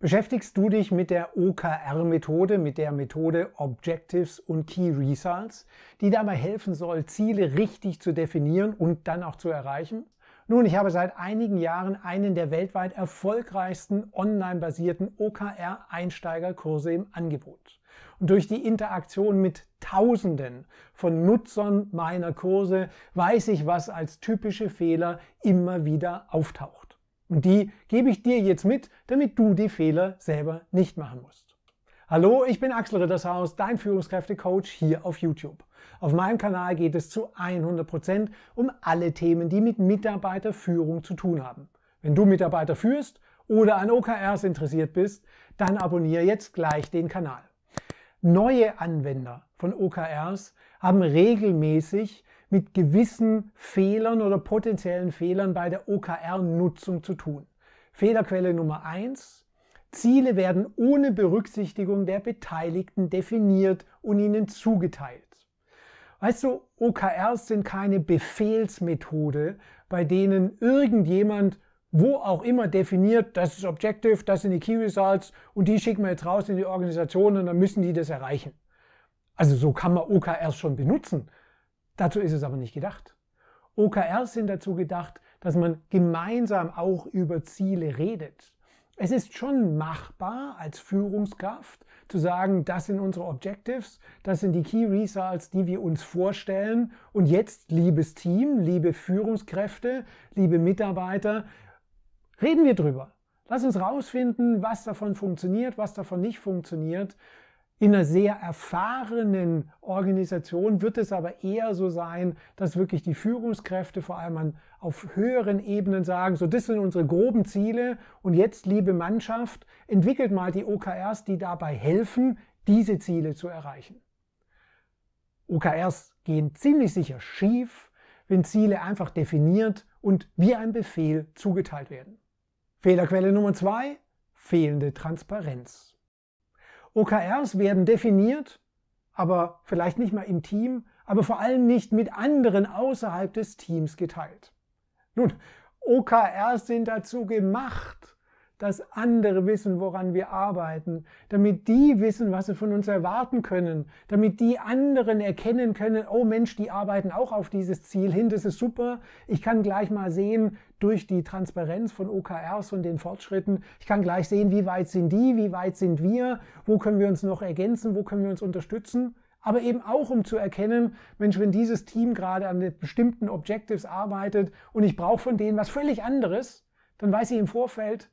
beschäftigst du dich mit der OKR-Methode, mit der Methode Objectives und Key Results, die dabei helfen soll, Ziele richtig zu definieren und dann auch zu erreichen? Nun, ich habe seit einigen Jahren einen der weltweit erfolgreichsten online-basierten OKR-Einsteigerkurse im Angebot. Und durch die Interaktion mit Tausenden von Nutzern meiner Kurse weiß ich, was als typische Fehler immer wieder auftaucht. Und die gebe ich dir jetzt mit, damit du die Fehler selber nicht machen musst. Hallo, ich bin Axel Rittershaus, dein Führungskräftecoach hier auf YouTube. Auf meinem Kanal geht es zu 100% Prozent um alle Themen, die mit Mitarbeiterführung zu tun haben. Wenn du Mitarbeiter führst oder an OKRs interessiert bist, dann abonniere jetzt gleich den Kanal. Neue Anwender von OKRs haben regelmäßig mit gewissen Fehlern oder potenziellen Fehlern bei der OKR-Nutzung zu tun. Fehlerquelle Nummer eins: Ziele werden ohne Berücksichtigung der Beteiligten definiert und ihnen zugeteilt. Weißt du, OKRs sind keine Befehlsmethode, bei denen irgendjemand wo auch immer definiert, das ist Objective, das sind die Key Results und die schicken wir jetzt raus in die Organisation und dann müssen die das erreichen. Also so kann man OKRs schon benutzen, Dazu ist es aber nicht gedacht. OKRs sind dazu gedacht, dass man gemeinsam auch über Ziele redet. Es ist schon machbar als Führungskraft zu sagen, das sind unsere Objectives, das sind die Key Results, die wir uns vorstellen. Und jetzt, liebes Team, liebe Führungskräfte, liebe Mitarbeiter, reden wir drüber. Lass uns rausfinden, was davon funktioniert, was davon nicht funktioniert. In einer sehr erfahrenen Organisation wird es aber eher so sein, dass wirklich die Führungskräfte vor allem an, auf höheren Ebenen sagen, so das sind unsere groben Ziele und jetzt, liebe Mannschaft, entwickelt mal die OKRs, die dabei helfen, diese Ziele zu erreichen. OKRs gehen ziemlich sicher schief, wenn Ziele einfach definiert und wie ein Befehl zugeteilt werden. Fehlerquelle Nummer zwei, fehlende Transparenz. OKRs werden definiert, aber vielleicht nicht mal im Team, aber vor allem nicht mit anderen außerhalb des Teams geteilt. Nun, OKRs sind dazu gemacht, dass andere wissen, woran wir arbeiten, damit die wissen, was sie von uns erwarten können, damit die anderen erkennen können, oh Mensch, die arbeiten auch auf dieses Ziel hin, das ist super. Ich kann gleich mal sehen, durch die Transparenz von OKRs und den Fortschritten, ich kann gleich sehen, wie weit sind die, wie weit sind wir, wo können wir uns noch ergänzen, wo können wir uns unterstützen aber eben auch um zu erkennen, Mensch, wenn dieses Team gerade an bestimmten Objectives arbeitet und ich brauche von denen was völlig anderes, dann weiß ich im Vorfeld,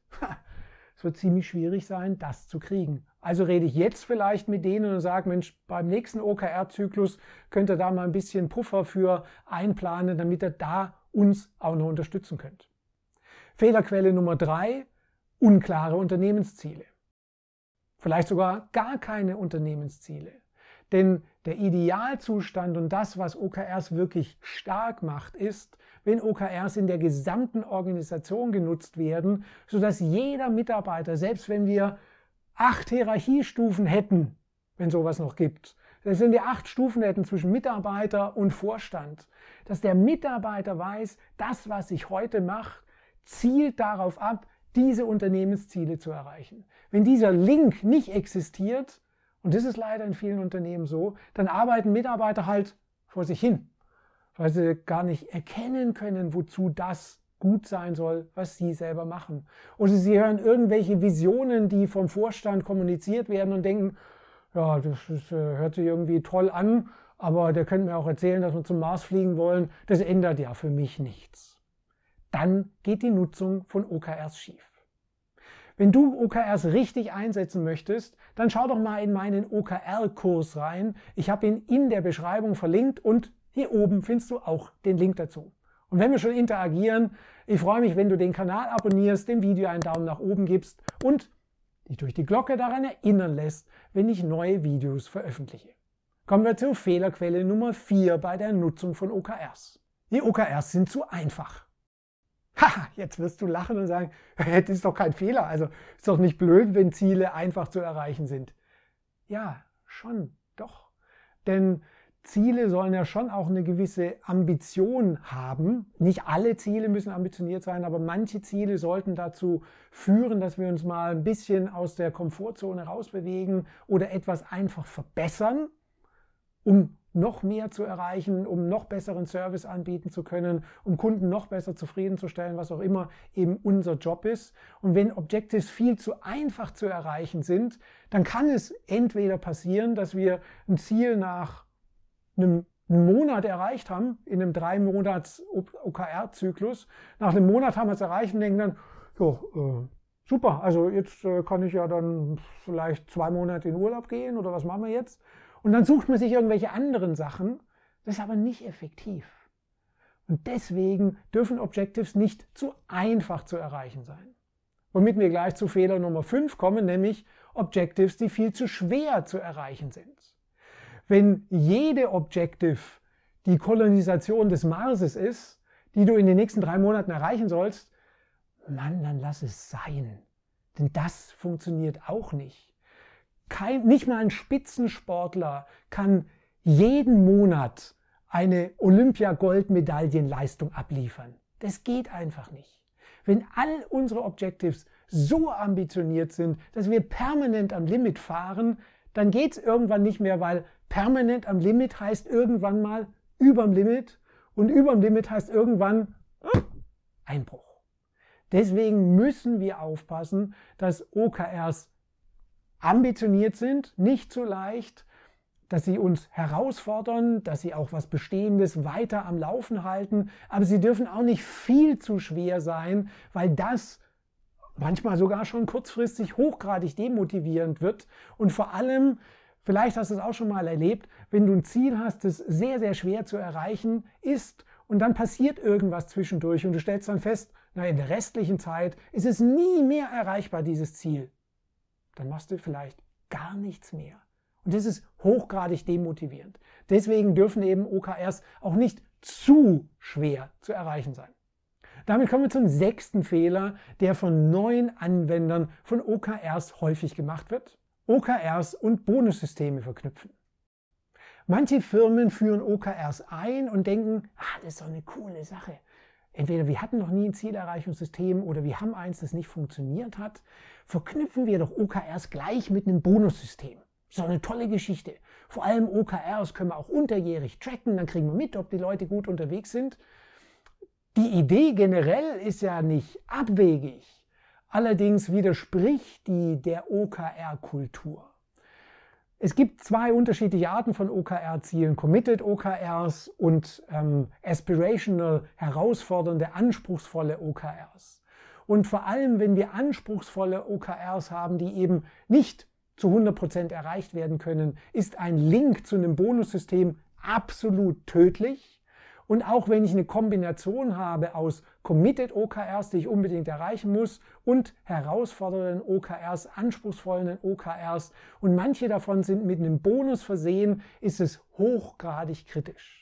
es wird ziemlich schwierig sein, das zu kriegen. Also rede ich jetzt vielleicht mit denen und sage, Mensch, beim nächsten OKR-Zyklus könnt ihr da mal ein bisschen Puffer für einplanen, damit ihr da uns auch noch unterstützen könnt. Fehlerquelle Nummer drei, unklare Unternehmensziele. Vielleicht sogar gar keine Unternehmensziele. Denn der Idealzustand und das, was OKRs wirklich stark macht, ist, wenn OKRs in der gesamten Organisation genutzt werden, sodass jeder Mitarbeiter, selbst wenn wir acht Hierarchiestufen hätten, wenn sowas noch gibt, selbst wenn wir acht Stufen hätten zwischen Mitarbeiter und Vorstand, dass der Mitarbeiter weiß, das, was ich heute mache, zielt darauf ab, diese Unternehmensziele zu erreichen. Wenn dieser Link nicht existiert, und das ist leider in vielen Unternehmen so. Dann arbeiten Mitarbeiter halt vor sich hin, weil sie gar nicht erkennen können, wozu das gut sein soll, was sie selber machen. Oder sie hören irgendwelche Visionen, die vom Vorstand kommuniziert werden und denken, ja, das, ist, äh, hört sich irgendwie toll an, aber der könnte mir auch erzählen, dass wir zum Mars fliegen wollen. Das ändert ja für mich nichts. Dann geht die Nutzung von OKRs schief. Wenn du OKRs richtig einsetzen möchtest, dann schau doch mal in meinen OKR-Kurs rein. Ich habe ihn in der Beschreibung verlinkt und hier oben findest du auch den Link dazu. Und wenn wir schon interagieren, ich freue mich, wenn du den Kanal abonnierst, dem Video einen Daumen nach oben gibst und dich durch die Glocke daran erinnern lässt, wenn ich neue Videos veröffentliche. Kommen wir zur Fehlerquelle Nummer 4 bei der Nutzung von OKRs. Die OKRs sind zu einfach. Ha, jetzt wirst du lachen und sagen, das ist doch kein Fehler. Also ist doch nicht blöd, wenn Ziele einfach zu erreichen sind. Ja, schon, doch. Denn Ziele sollen ja schon auch eine gewisse Ambition haben. Nicht alle Ziele müssen ambitioniert sein, aber manche Ziele sollten dazu führen, dass wir uns mal ein bisschen aus der Komfortzone rausbewegen oder etwas einfach verbessern, um noch mehr zu erreichen, um noch besseren Service anbieten zu können, um Kunden noch besser zufriedenzustellen, was auch immer eben unser Job ist. Und wenn Objectives viel zu einfach zu erreichen sind, dann kann es entweder passieren, dass wir ein Ziel nach einem Monat erreicht haben, in einem drei Monats OKR-Zyklus. Nach einem Monat haben wir es erreicht und denken dann, jo, äh, super, also jetzt äh, kann ich ja dann vielleicht zwei Monate in Urlaub gehen oder was machen wir jetzt? Und dann sucht man sich irgendwelche anderen Sachen. Das ist aber nicht effektiv. Und deswegen dürfen Objectives nicht zu einfach zu erreichen sein. Womit wir gleich zu Fehler Nummer 5 kommen, nämlich Objectives, die viel zu schwer zu erreichen sind. Wenn jede Objective die Kolonisation des Marses ist, die du in den nächsten drei Monaten erreichen sollst, Mann, dann lass es sein. Denn das funktioniert auch nicht kein, nicht mal ein Spitzensportler kann jeden Monat eine Olympia-Goldmedaillenleistung abliefern. Das geht einfach nicht. Wenn all unsere Objectives so ambitioniert sind, dass wir permanent am Limit fahren, dann geht es irgendwann nicht mehr, weil permanent am Limit heißt irgendwann mal überm Limit und überm Limit heißt irgendwann hm, Einbruch. Deswegen müssen wir aufpassen, dass OKRs ambitioniert sind, nicht so leicht, dass sie uns herausfordern, dass sie auch was Bestehendes weiter am Laufen halten, aber sie dürfen auch nicht viel zu schwer sein, weil das manchmal sogar schon kurzfristig hochgradig demotivierend wird und vor allem, vielleicht hast du es auch schon mal erlebt, wenn du ein Ziel hast, das sehr, sehr schwer zu erreichen ist und dann passiert irgendwas zwischendurch und du stellst dann fest, na, in der restlichen Zeit ist es nie mehr erreichbar, dieses Ziel dann machst du vielleicht gar nichts mehr. Und das ist hochgradig demotivierend. Deswegen dürfen eben OKRs auch nicht zu schwer zu erreichen sein. Damit kommen wir zum sechsten Fehler, der von neuen Anwendern von OKRs häufig gemacht wird. OKRs und Bonussysteme verknüpfen. Manche Firmen führen OKRs ein und denken, ah, das ist doch eine coole Sache entweder wir hatten noch nie ein Zielerreichungssystem oder wir haben eins, das nicht funktioniert hat, verknüpfen wir doch OKRs gleich mit einem Bonussystem. So eine tolle Geschichte. Vor allem OKRs können wir auch unterjährig tracken, dann kriegen wir mit, ob die Leute gut unterwegs sind. Die Idee generell ist ja nicht abwegig. Allerdings widerspricht die der OKR-Kultur. Es gibt zwei unterschiedliche Arten von OKR-Zielen, Committed OKRs und ähm, aspirational, herausfordernde, anspruchsvolle OKRs. Und vor allem, wenn wir anspruchsvolle OKRs haben, die eben nicht zu 100% erreicht werden können, ist ein Link zu einem Bonussystem absolut tödlich. Und auch wenn ich eine Kombination habe aus committed OKRs, die ich unbedingt erreichen muss und herausfordernden OKRs, anspruchsvollen OKRs und manche davon sind mit einem Bonus versehen, ist es hochgradig kritisch.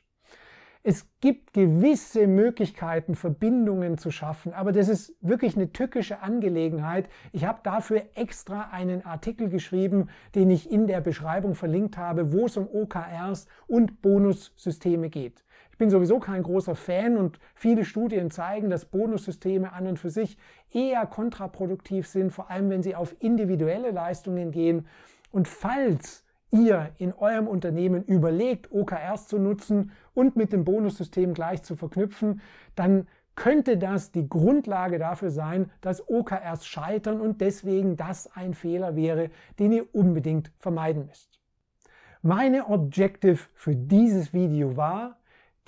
Es gibt gewisse Möglichkeiten, Verbindungen zu schaffen, aber das ist wirklich eine tückische Angelegenheit. Ich habe dafür extra einen Artikel geschrieben, den ich in der Beschreibung verlinkt habe, wo es um OKRs und Bonussysteme geht bin sowieso kein großer Fan und viele Studien zeigen, dass Bonussysteme an und für sich eher kontraproduktiv sind, vor allem wenn sie auf individuelle Leistungen gehen. Und falls ihr in eurem Unternehmen überlegt, OKRs zu nutzen und mit dem Bonussystem gleich zu verknüpfen, dann könnte das die Grundlage dafür sein, dass OKRs scheitern und deswegen das ein Fehler wäre, den ihr unbedingt vermeiden müsst. Meine Objective für dieses Video war,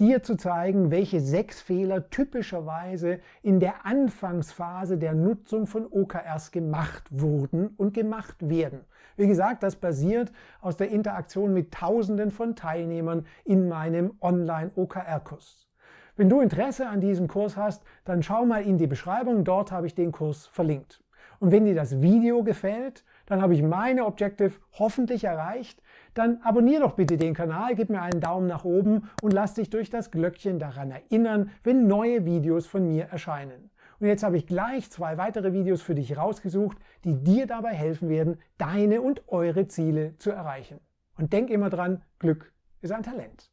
dir zu zeigen, welche sechs Fehler typischerweise in der Anfangsphase der Nutzung von OKRs gemacht wurden und gemacht werden. Wie gesagt, das basiert aus der Interaktion mit Tausenden von Teilnehmern in meinem Online-OKR-Kurs. Wenn du Interesse an diesem Kurs hast, dann schau mal in die Beschreibung, dort habe ich den Kurs verlinkt. Und wenn dir das Video gefällt, dann habe ich meine Objective hoffentlich erreicht, dann abonniere doch bitte den Kanal, gib mir einen Daumen nach oben und lass dich durch das Glöckchen daran erinnern, wenn neue Videos von mir erscheinen. Und jetzt habe ich gleich zwei weitere Videos für dich rausgesucht, die dir dabei helfen werden, deine und eure Ziele zu erreichen. Und denk immer dran, Glück ist ein Talent.